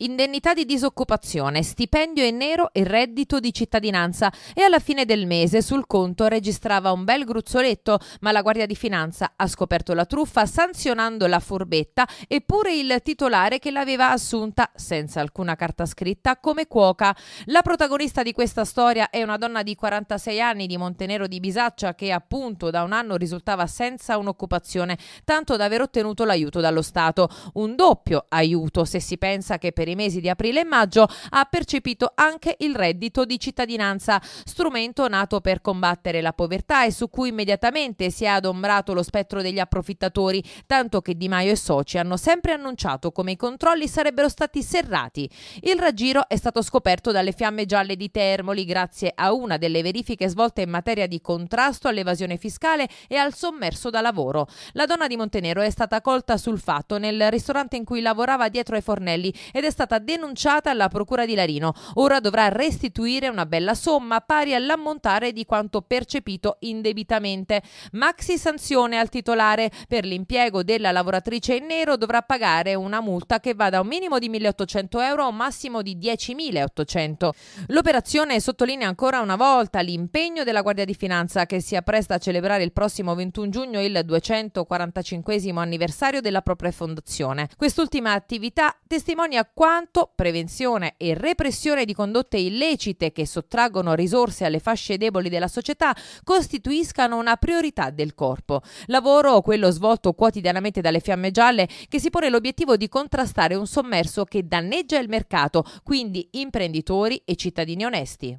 Indennità di disoccupazione, stipendio in nero e reddito di cittadinanza e alla fine del mese sul conto registrava un bel gruzzoletto, ma la Guardia di Finanza ha scoperto la truffa sanzionando la furbetta e pure il titolare che l'aveva assunta senza alcuna carta scritta come cuoca. La protagonista di questa storia è una donna di 46 anni di Montenero di Bisaccia che appunto da un anno risultava senza un'occupazione, tanto da aver ottenuto l'aiuto dallo Stato, un doppio aiuto se si pensa che per per i mesi di aprile e maggio ha percepito anche il reddito di cittadinanza, strumento nato per combattere la povertà e su cui immediatamente si è adombrato lo spettro degli approfittatori, tanto che Di Maio e soci hanno sempre annunciato come i controlli sarebbero stati serrati. Il raggiro è stato scoperto dalle fiamme gialle di Termoli grazie a una delle verifiche svolte in materia di contrasto all'evasione fiscale e al sommerso da lavoro. La donna di Montenero è stata colta sul fatto nel ristorante in cui lavorava dietro ai fornelli ed è stata denunciata alla Procura di Larino. Ora dovrà restituire una bella somma pari all'ammontare di quanto percepito indebitamente. Maxi sanzione al titolare. Per l'impiego della lavoratrice in nero dovrà pagare una multa che va da un minimo di 1.800 euro a un massimo di 10.800. L'operazione sottolinea ancora una volta l'impegno della Guardia di Finanza che si appresta a celebrare il prossimo 21 giugno il 245 anniversario della propria fondazione. Quest'ultima attività testimonia quanto quanto prevenzione e repressione di condotte illecite che sottraggono risorse alle fasce deboli della società costituiscano una priorità del corpo. Lavoro, quello svolto quotidianamente dalle fiamme gialle, che si pone l'obiettivo di contrastare un sommerso che danneggia il mercato, quindi imprenditori e cittadini onesti.